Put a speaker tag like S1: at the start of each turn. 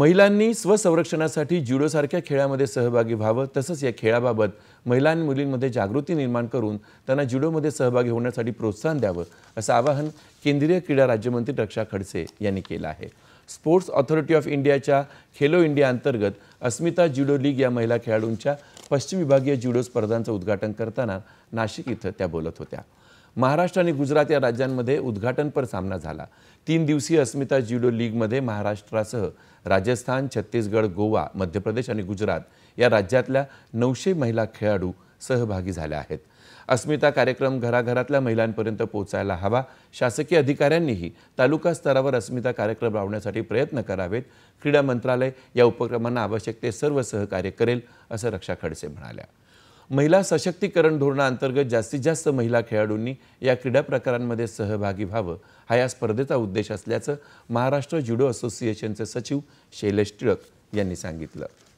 S1: महिलांनी स्वसंरक्षणासाठी ज्युडोसारख्या खेळामध्ये सहभागी व्हावं तसंच या खेळाबाबत महिला आणि मुलींमध्ये जागृती निर्माण करून त्यांना ज्युडोमध्ये सहभागी होण्यासाठी प्रोत्साहन द्यावं असं आवाहन केंद्रीय क्रीडा राज्यमंत्री रक्षा खडसे यांनी केलं आहे स्पोर्ट्स ऑथॉरिटी ऑफ इंडियाच्या खेलो इंडिया अंतर्गत अस्मिता ज्युडो लीग या महिला खेळाडूंच्या पश्चिम विभागीय ज्युडो स्पर्धांचं उद्घाटन करताना नाशिक इथं त्या बोलत होत्या महाराष्ट्र आणि गुजरात या राज्यांमध्ये उद्घाटनपर सामना झाला तीन दिवसीय अस्मिता ज्युडो लीगमध्ये महाराष्ट्रासह राजस्थान छत्तीसगड गोवा मध्य प्रदेश आणि गुजरात या राज्यातल्या नऊशे महिला खेळाडू सहभागी झाल्या आहेत अस्मिता कार्यक्रम घराघरातल्या महिलांपर्यंत पोचायला हवा शासकीय अधिकाऱ्यांनीही तालुका स्तरावर अस्मिता कार्यक्रम राबवण्यासाठी प्रयत्न करावेत क्रीडा मंत्रालय या उपक्रमांना आवश्यक ते सर्व सहकार्य करेल असं रक्षा खडसे म्हणाल्या महिला सशक्तीकरण धोरणाअंतर्गत जास्तीत जास्त महिला खेळाडूंनी या क्रीडा प्रकारांमध्ये सहभागी व्हावं हा या स्पर्धेचा उद्देश असल्याचं महाराष्ट्र ज्युडो असोसिएशनचे सचिव शैलेश टिळक यांनी सांगितलं